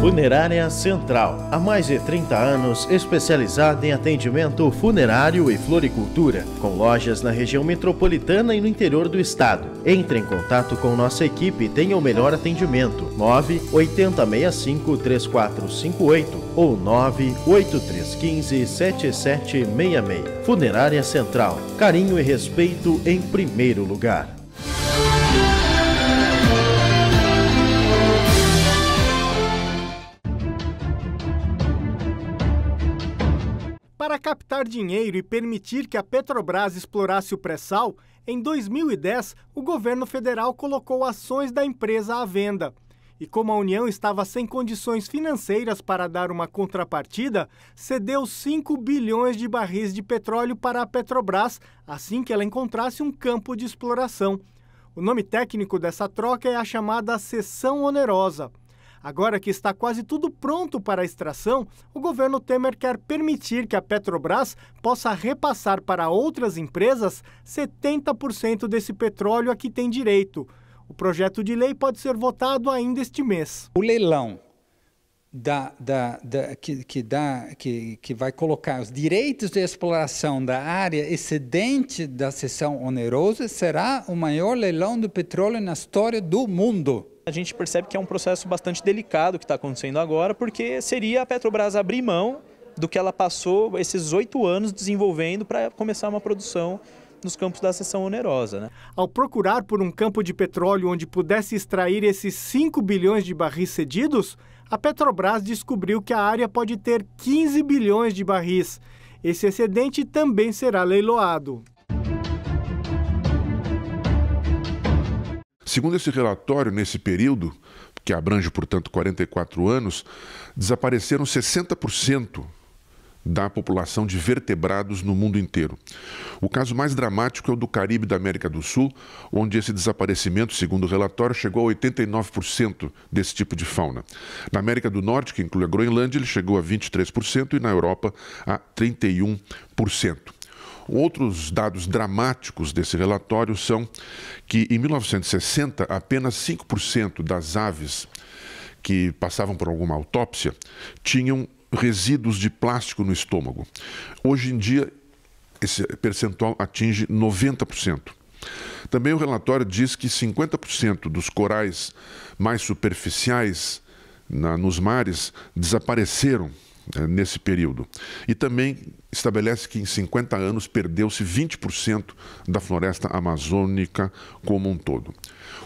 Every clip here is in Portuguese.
Funerária Central, há mais de 30 anos especializada em atendimento funerário e floricultura, com lojas na região metropolitana e no interior do estado. Entre em contato com nossa equipe e tenha o melhor atendimento. 9 8065 3458 ou 9 8315 7766. Funerária Central, carinho e respeito em primeiro lugar. Para captar dinheiro e permitir que a Petrobras explorasse o pré-sal, em 2010 o governo federal colocou ações da empresa à venda. E como a União estava sem condições financeiras para dar uma contrapartida, cedeu 5 bilhões de barris de petróleo para a Petrobras assim que ela encontrasse um campo de exploração. O nome técnico dessa troca é a chamada cessão onerosa. Agora que está quase tudo pronto para a extração, o governo Temer quer permitir que a Petrobras possa repassar para outras empresas 70% desse petróleo a que tem direito. O projeto de lei pode ser votado ainda este mês. O leilão da, da, da, que, que, dá, que, que vai colocar os direitos de exploração da área excedente da seção onerosa será o maior leilão do petróleo na história do mundo. A gente percebe que é um processo bastante delicado que está acontecendo agora, porque seria a Petrobras abrir mão do que ela passou esses oito anos desenvolvendo para começar uma produção nos campos da seção onerosa. Né? Ao procurar por um campo de petróleo onde pudesse extrair esses 5 bilhões de barris cedidos, a Petrobras descobriu que a área pode ter 15 bilhões de barris. Esse excedente também será leiloado. Segundo esse relatório, nesse período, que abrange, portanto, 44 anos, desapareceram 60% da população de vertebrados no mundo inteiro. O caso mais dramático é o do Caribe da América do Sul, onde esse desaparecimento, segundo o relatório, chegou a 89% desse tipo de fauna. Na América do Norte, que inclui a Groenlândia, ele chegou a 23% e na Europa a 31%. Outros dados dramáticos desse relatório são que, em 1960, apenas 5% das aves que passavam por alguma autópsia tinham resíduos de plástico no estômago. Hoje em dia, esse percentual atinge 90%. Também o relatório diz que 50% dos corais mais superficiais na, nos mares desapareceram eh, nesse período. E também estabelece que em 50 anos perdeu-se 20% da floresta amazônica como um todo.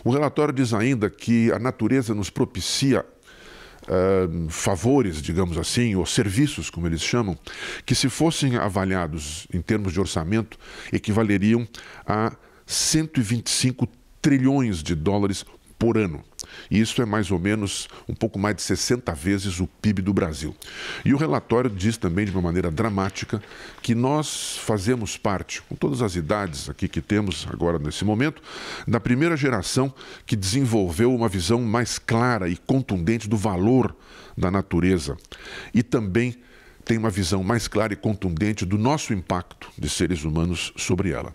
O relatório diz ainda que a natureza nos propicia Uh, favores, digamos assim, ou serviços, como eles chamam, que se fossem avaliados em termos de orçamento, equivaleriam a 125 trilhões de dólares por ano. E isso é mais ou menos um pouco mais de 60 vezes o PIB do Brasil. E o relatório diz também, de uma maneira dramática, que nós fazemos parte, com todas as idades aqui que temos agora nesse momento, da primeira geração que desenvolveu uma visão mais clara e contundente do valor da natureza e também tem uma visão mais clara e contundente do nosso impacto de seres humanos sobre ela.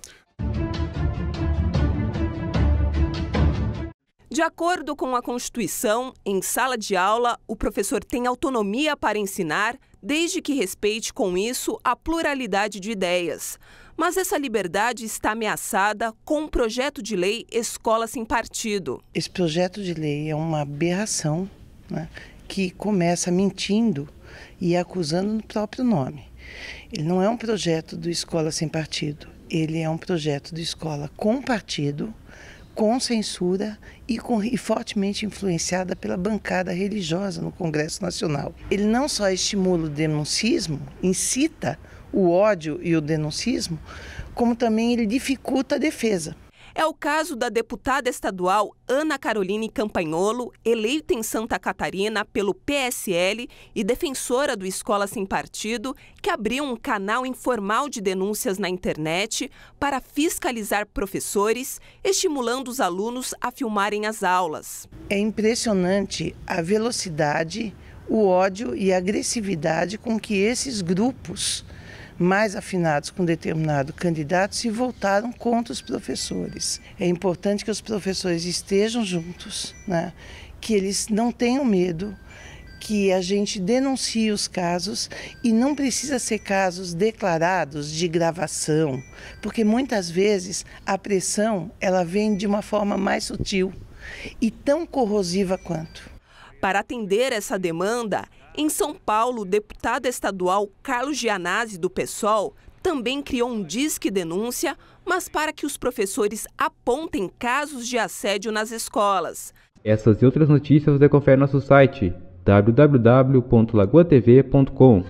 De acordo com a Constituição, em sala de aula, o professor tem autonomia para ensinar, desde que respeite com isso a pluralidade de ideias. Mas essa liberdade está ameaçada com o um projeto de lei Escola Sem Partido. Esse projeto de lei é uma aberração né, que começa mentindo e acusando no próprio nome. Ele não é um projeto do Escola Sem Partido, ele é um projeto do Escola com Partido com censura e, com, e, fortemente influenciada pela bancada religiosa no Congresso Nacional. Ele não só estimula o denuncismo, incita o ódio e o denuncismo, como também ele dificulta a defesa. É o caso da deputada estadual Ana Caroline Campagnolo, eleita em Santa Catarina pelo PSL e defensora do Escola Sem Partido, que abriu um canal informal de denúncias na internet para fiscalizar professores, estimulando os alunos a filmarem as aulas. É impressionante a velocidade, o ódio e a agressividade com que esses grupos mais afinados com determinado candidato se voltaram contra os professores. É importante que os professores estejam juntos, né? que eles não tenham medo, que a gente denuncie os casos e não precisa ser casos declarados de gravação, porque muitas vezes a pressão ela vem de uma forma mais sutil e tão corrosiva quanto. Para atender essa demanda, em São Paulo, o deputado estadual Carlos Gianazzi, do PSOL, também criou um disque denúncia, mas para que os professores apontem casos de assédio nas escolas. Essas e outras notícias você confere no nosso site www.lagoatv.com.